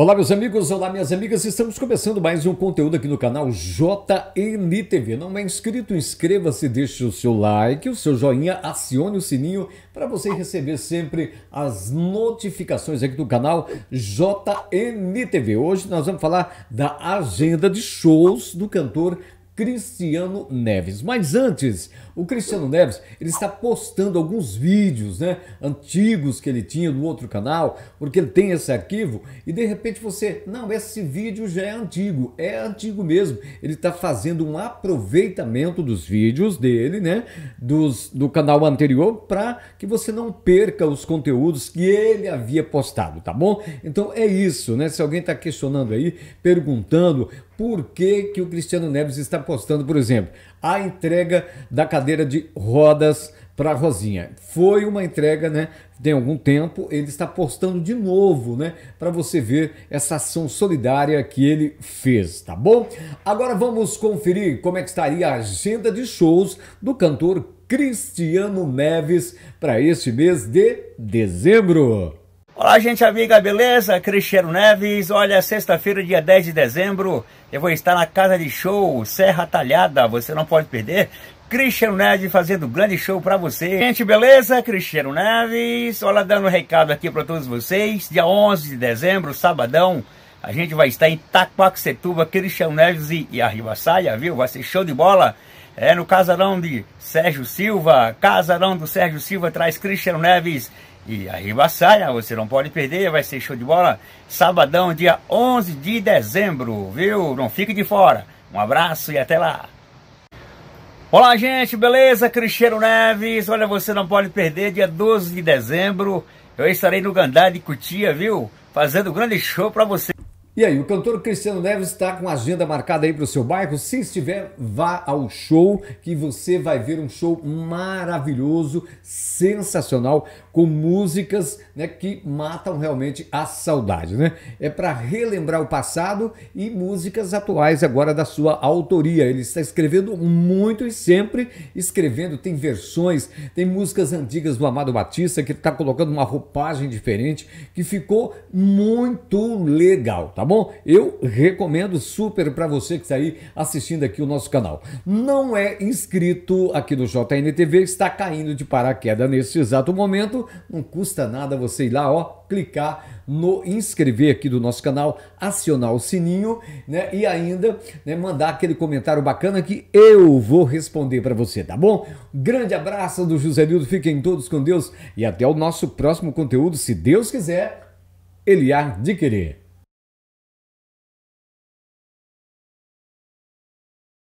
Olá, meus amigos, olá, minhas amigas. Estamos começando mais um conteúdo aqui no canal JNTV. Não é inscrito? Inscreva-se, deixe o seu like, o seu joinha, acione o sininho para você receber sempre as notificações aqui do canal JNTV. Hoje nós vamos falar da agenda de shows do cantor Cristiano Neves. Mas antes, o Cristiano Neves ele está postando alguns vídeos, né, antigos que ele tinha no outro canal, porque ele tem esse arquivo e de repente você, não, esse vídeo já é antigo, é antigo mesmo. Ele está fazendo um aproveitamento dos vídeos dele, né, dos, do canal anterior, para que você não perca os conteúdos que ele havia postado, tá bom? Então é isso, né? Se alguém está questionando aí, perguntando por que que o Cristiano Neves está apostando, por exemplo, a entrega da cadeira de rodas para Rosinha. Foi uma entrega, né? Tem algum tempo, ele está postando de novo, né? Para você ver essa ação solidária que ele fez, tá bom? Agora vamos conferir como é que estaria a agenda de shows do cantor Cristiano Neves para este mês de dezembro. Olá, gente amiga, beleza? Cristiano Neves. Olha, sexta-feira, dia 10 de dezembro, eu vou estar na casa de show Serra Talhada. Você não pode perder. Cristiano Neves fazendo um grande show para você. Gente, beleza? Cristiano Neves. Olha, dando um recado aqui para todos vocês. Dia 11 de dezembro, sabadão, a gente vai estar em Taquacetuba, Cristiano Neves e, e Arriba Saia, viu? Vai ser show de bola. É no casarão de Sérgio Silva, casarão do Sérgio Silva traz Cristiano Neves e Arriba Saia, você não pode perder, vai ser show de bola, sabadão, dia 11 de dezembro, viu? Não fique de fora, um abraço e até lá! Olá gente, beleza? Cristiano Neves, olha, você não pode perder, dia 12 de dezembro, eu estarei no Gandá de Cutia, viu? Fazendo um grande show para você. E aí, o cantor Cristiano Neves está com agenda marcada aí para o seu bairro? Se estiver, vá ao show que você vai ver um show maravilhoso, sensacional, com músicas né, que matam realmente a saudade. Né? É para relembrar o passado e músicas atuais agora da sua autoria. Ele está escrevendo muito e sempre escrevendo. Tem versões, tem músicas antigas do Amado Batista que está colocando uma roupagem diferente que ficou muito legal, tá bom? Eu recomendo super para você que está aí assistindo aqui o nosso canal. Não é inscrito aqui no JNTV, está caindo de paraquedas nesse exato momento, não custa nada você ir lá, ó, clicar no inscrever aqui do nosso canal, acionar o sininho, né? E ainda né, mandar aquele comentário bacana que eu vou responder para você, tá bom? Grande abraço do José Nildo, fiquem todos com Deus e até o nosso próximo conteúdo, se Deus quiser, ele há de Querer.